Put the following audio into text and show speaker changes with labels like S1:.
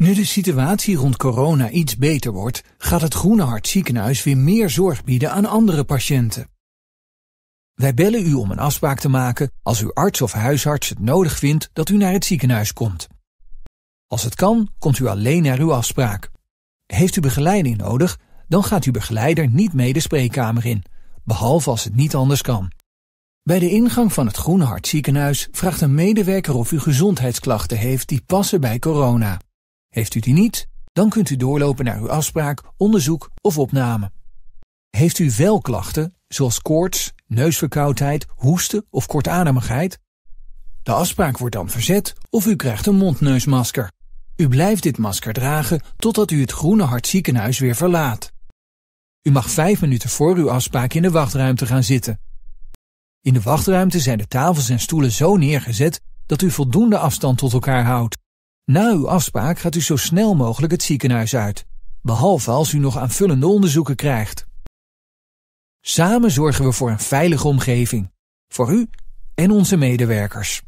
S1: Nu de situatie rond corona iets beter wordt, gaat het Groene Hart Ziekenhuis weer meer zorg bieden aan andere patiënten. Wij bellen u om een afspraak te maken als uw arts of huisarts het nodig vindt dat u naar het ziekenhuis komt. Als het kan, komt u alleen naar uw afspraak. Heeft u begeleiding nodig, dan gaat uw begeleider niet mee de spreekkamer in, behalve als het niet anders kan. Bij de ingang van het Groene Hart Ziekenhuis vraagt een medewerker of u gezondheidsklachten heeft die passen bij corona. Heeft u die niet, dan kunt u doorlopen naar uw afspraak, onderzoek of opname. Heeft u wel klachten, zoals koorts, neusverkoudheid, hoesten of kortademigheid? De afspraak wordt dan verzet of u krijgt een mondneusmasker. U blijft dit masker dragen totdat u het Groene ziekenhuis weer verlaat. U mag vijf minuten voor uw afspraak in de wachtruimte gaan zitten. In de wachtruimte zijn de tafels en stoelen zo neergezet dat u voldoende afstand tot elkaar houdt. Na nou, uw afspraak gaat u zo snel mogelijk het ziekenhuis uit, behalve als u nog aanvullende onderzoeken krijgt. Samen zorgen we voor een veilige omgeving, voor u en onze medewerkers.